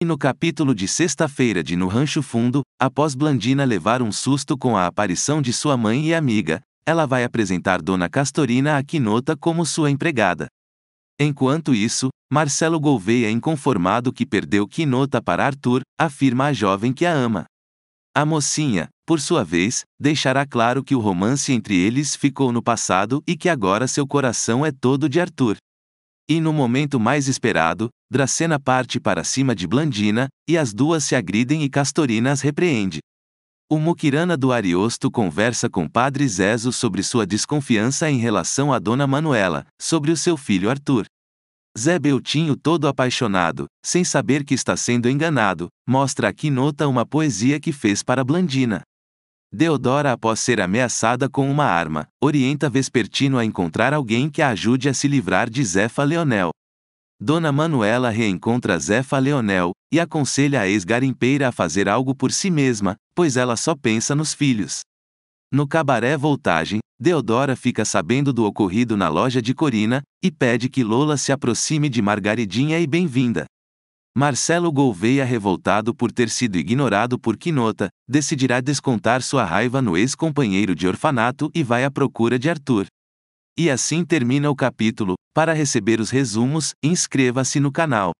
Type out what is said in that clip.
E no capítulo de sexta-feira de No Rancho Fundo, após Blandina levar um susto com a aparição de sua mãe e amiga, ela vai apresentar Dona Castorina a Quinota como sua empregada. Enquanto isso, Marcelo Gouveia, é inconformado que perdeu Quinota para Arthur, afirma à jovem que a ama. A mocinha, por sua vez, deixará claro que o romance entre eles ficou no passado e que agora seu coração é todo de Arthur. E no momento mais esperado, Dracena parte para cima de Blandina, e as duas se agridem e Castorina as repreende. O Mukirana do Ariosto conversa com Padre Zezo sobre sua desconfiança em relação a Dona Manuela, sobre o seu filho Arthur. Zé Beltinho todo apaixonado, sem saber que está sendo enganado, mostra a Quinota uma poesia que fez para Blandina. Deodora após ser ameaçada com uma arma, orienta Vespertino a encontrar alguém que a ajude a se livrar de Zefa Leonel. Dona Manuela reencontra Zefa Leonel e aconselha a ex-garimpeira a fazer algo por si mesma, pois ela só pensa nos filhos. No cabaré Voltagem, Deodora fica sabendo do ocorrido na loja de Corina e pede que Lola se aproxime de Margaridinha e bem-vinda. Marcelo Gouveia, revoltado por ter sido ignorado por Quinota, decidirá descontar sua raiva no ex-companheiro de orfanato e vai à procura de Arthur. E assim termina o capítulo, para receber os resumos, inscreva-se no canal.